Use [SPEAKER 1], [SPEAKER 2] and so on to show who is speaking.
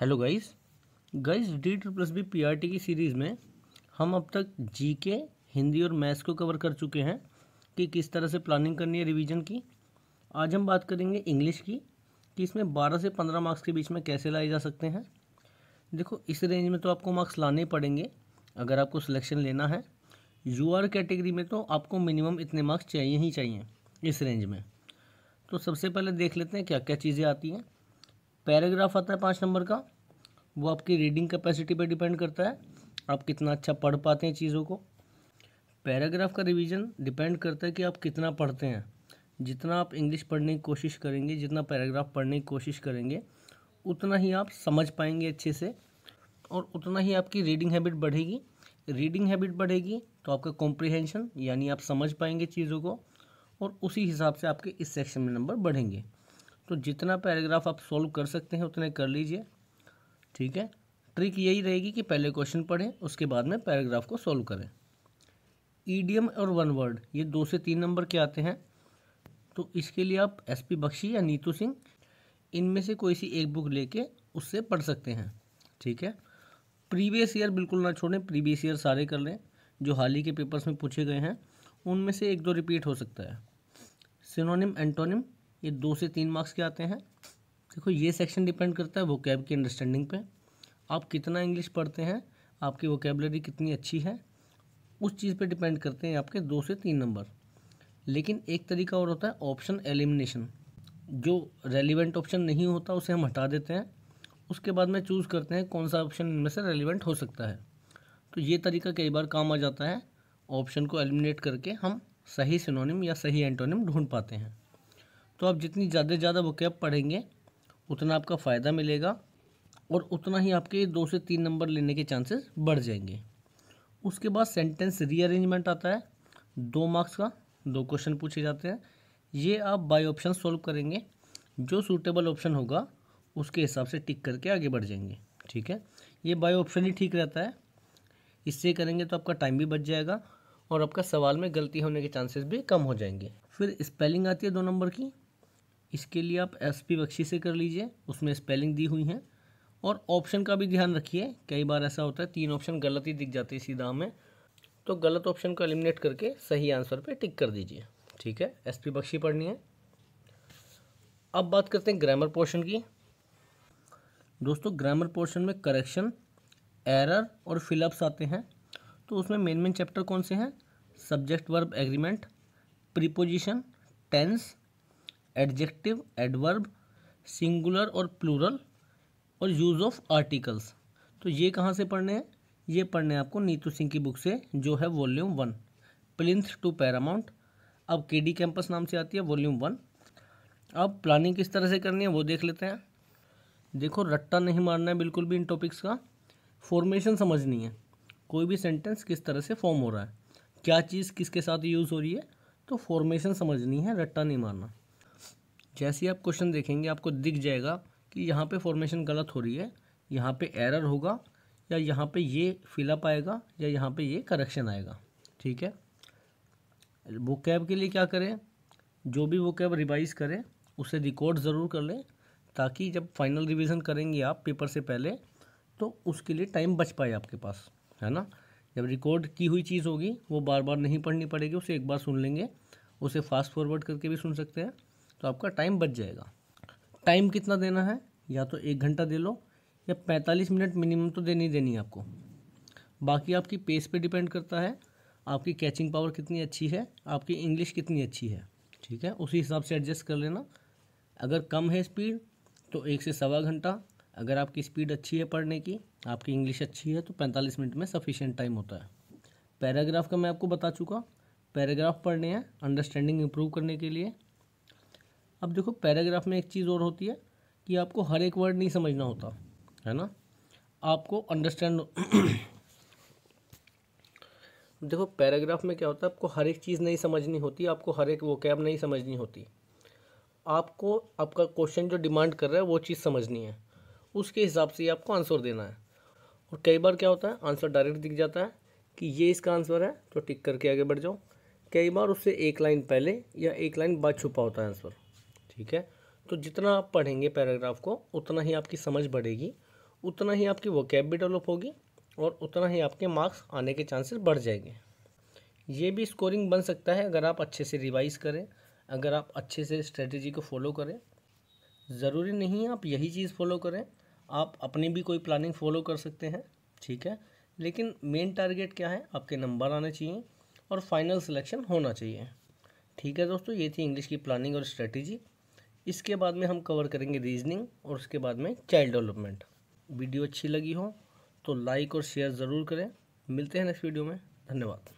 [SPEAKER 1] hello guys guys D two plus B P की सीरीज़ में हम अब तक जी के हिंदी और मैथ्स को कवर कर चुके हैं कि किस तरह से प्लानिंग करनी है रिवीजन की आज हम बात करेंगे इंग्लिश की कि इसमें 12 से 15 मार्क्स के बीच में कैसे लाए जा सकते हैं देखो इस रेंज में तो आपको मार्क्स लाने पड़ेंगे अगर आपको सिलेक्शन लेना है यू आर कैटेगरी में तो आपको मिनिमम इतने मार्क्स चाहिए ही चाहिए इस रेंज में तो सबसे पहले देख लेते हैं क्या क्या चीज़ें आती हैं पैराग्राफ आता है पाँच नंबर का वो आपकी रीडिंग कैपेसिटी पर डिपेंड करता है आप कितना अच्छा पढ़ पाते हैं चीज़ों को पैराग्राफ का रिवीजन डिपेंड करता है कि आप कितना पढ़ते हैं जितना आप इंग्लिश पढ़ने की कोशिश करेंगे जितना पैराग्राफ पढ़ने की कोशिश करेंगे उतना ही आप समझ पाएंगे अच्छे से और उतना ही आपकी रीडिंग हैबिट बढ़ेगी रीडिंग हैबिट बढ़ेगी तो आपका कॉम्प्रिहेंशन यानी आप समझ पाएंगे चीज़ों को और उसी हिसाब से आपके इस सेक्शन में नंबर बढ़ेंगे तो जितना पैराग्राफ आप सॉल्व कर सकते हैं उतने कर लीजिए ठीक है ट्रिक यही रहेगी कि पहले क्वेश्चन पढ़ें उसके बाद में पैराग्राफ को सॉल्व करें ईडीएम और वन वर्ड ये दो से तीन नंबर के आते हैं तो इसके लिए आप एस पी बख्शी या नीतू सिंह इनमें से कोई सी एक बुक लेके उससे पढ़ सकते हैं ठीक है प्रीवियस ईयर बिल्कुल ना छोड़ें प्रीवियस ईयर सारे कर लें जो हाल ही के पेपर्स में पूछे गए हैं उनमें से एक दो रिपीट हो सकता है सिनोनिम एंटोनिम ये दो से तीन मार्क्स के आते हैं देखो ये सेक्शन डिपेंड करता है कैब की अंडरस्टैंडिंग पे आप कितना इंग्लिश पढ़ते हैं आपकी वोकेबलरी कितनी अच्छी है उस चीज़ पे डिपेंड करते हैं आपके दो से तीन नंबर लेकिन एक तरीका और होता है ऑप्शन एलिमिनेशन जो रेलिवेंट ऑप्शन नहीं होता उसे हम हटा देते हैं उसके बाद में चूज़ करते हैं कौन सा ऑप्शन इनमें से रेलिवेंट हो सकता है तो ये तरीका कई बार काम आ जाता है ऑप्शन को एलिमिनेट करके हम सही सिनोनिम या सही एंटोनिम ढूंढ पाते हैं तो आप जितनी ज़्यादा से ज़्यादा वोकैब पढ़ेंगे उतना आपका फ़ायदा मिलेगा और उतना ही आपके दो से तीन नंबर लेने के चांसेस बढ़ जाएंगे उसके बाद सेंटेंस रीअरेंजमेंट आता है दो मार्क्स का दो क्वेश्चन पूछे जाते हैं ये आप बाय ऑप्शन सॉल्व करेंगे जो सूटेबल ऑप्शन होगा उसके हिसाब से टिक करके आगे बढ़ जाएंगे ठीक है ये बाय ऑप्शन ही ठीक रहता है इससे करेंगे तो आपका टाइम भी बच जाएगा और आपका सवाल में गलती होने के चांसेस भी कम हो जाएंगे फिर स्पेलिंग आती है दो नंबर की इसके लिए आप एस पी बख्शी से कर लीजिए उसमें स्पेलिंग दी हुई हैं और ऑप्शन का भी ध्यान रखिए कई बार ऐसा होता है तीन ऑप्शन गलत ही दिख जाते हैं इसी दाम में तो गलत ऑप्शन को एलिमिनेट करके सही आंसर पे टिक कर दीजिए ठीक है एस पी बख्शी पढ़नी है अब बात करते हैं ग्रामर पोर्शन की दोस्तों ग्रामर पोर्शन में करेक्शन एरर और फिलअप्स आते हैं तो उसमें मेन मेन चैप्टर कौन से हैं subject verb agreement preposition tense adjective adverb singular और प्लूरल और यूज़ ऑफ आर्टिकल्स तो ये कहाँ से पढ़ने हैं ये पढ़ने हैं आपको नीतू सिंह की बुक से जो है volume one plinth to paramount अब के डी कैंपस नाम से आती है वॉल्यूम वन अब प्लानिंग किस तरह से करनी है वो देख लेते हैं देखो रट्टा नहीं मारना है बिल्कुल भी इन टॉपिक्स का फॉर्मेशन समझनी है कोई भी सेंटेंस किस तरह से फॉर्म हो रहा है क्या चीज़ किसके साथ यूज़ हो रही है तो फॉर्मेशन समझनी है रट्टा नहीं मारना जैसे ही आप क्वेश्चन देखेंगे आपको दिख जाएगा कि यहाँ पे फॉर्मेशन गलत हो रही है यहाँ पे एरर होगा या यहाँ पे ये फिलअप आएगा या यहाँ पे ये करेक्शन आएगा ठीक है वो कैब के लिए क्या करें जो भी वो कैब रिवाइज़ करें उसे रिकॉर्ड ज़रूर कर लें ताकि जब फाइनल रिविज़न करेंगे आप पेपर से पहले तो उसके लिए टाइम बच पाए आपके पास है ना जब रिकॉर्ड की हुई चीज़ होगी वो बार बार नहीं पढ़नी पड़ेगी उसे एक बार सुन लेंगे उसे फास्ट फॉरवर्ड करके भी सुन सकते हैं तो आपका टाइम बच जाएगा टाइम कितना देना है या तो एक घंटा दे लो या पैंतालीस मिनट मिनिमम तो देनी देनी है आपको बाकी आपकी पेस पे डिपेंड करता है आपकी कैचिंग पावर कितनी अच्छी है आपकी इंग्लिश कितनी अच्छी है ठीक है उसी हिसाब से एडजस्ट कर लेना अगर कम है स्पीड तो एक से सवा घंटा अगर आपकी स्पीड अच्छी है पढ़ने की आपकी इंग्लिश अच्छी है तो पैंतालीस मिनट में सफिशेंट टाइम होता है पैराग्राफ का मैं आपको बता चुका पैराग्राफ पढ़ने हैं अंडरस्टैंडिंग इम्प्रूव करने के लिए अब देखो पैराग्राफ में एक चीज़ और होती है कि आपको हर एक वर्ड नहीं समझना होता है ना आपको अंडरस्टैंड देखो पैराग्राफ में क्या होता है आपको हर एक चीज़ नहीं समझनी होती आपको हर एक वो कैब नहीं समझनी होती आपको आपका क्वेश्चन जो डिमांड कर रहा है वो चीज़ समझनी है उसके हिसाब से आपको आंसर देना है और कई बार क्या होता है आंसर डायरेक्ट दिख जाता है कि ये इसका आंसर है तो टिक करके आगे बढ़ जाओ कई बार उससे एक लाइन पहले या एक लाइन बाद छुपा होता है आंसर ठीक है तो जितना आप पढ़ेंगे पैराग्राफ को उतना ही आपकी समझ बढ़ेगी उतना ही आपकी वोकैब भी डेवलप होगी और उतना ही आपके मार्क्स आने के चांसेस बढ़ जाएंगे ये भी स्कोरिंग बन सकता है अगर आप अच्छे से रिवाइज करें अगर आप अच्छे से स्ट्रेटजी को फॉलो करें ज़रूरी नहीं है आप यही चीज़ फॉलो करें आप अपनी भी कोई प्लानिंग फॉलो कर सकते हैं ठीक है लेकिन मेन टारगेट क्या है आपके नंबर आने चाहिए और फाइनल सिलेक्शन होना चाहिए ठीक है दोस्तों ये थी इंग्लिश की प्लानिंग और स्ट्रेटजी इसके बाद में हम कवर करेंगे रीजनिंग और उसके बाद में चाइल्ड डेवलपमेंट वीडियो अच्छी लगी हो तो लाइक और शेयर ज़रूर करें मिलते हैं नेक्स्ट वीडियो में धन्यवाद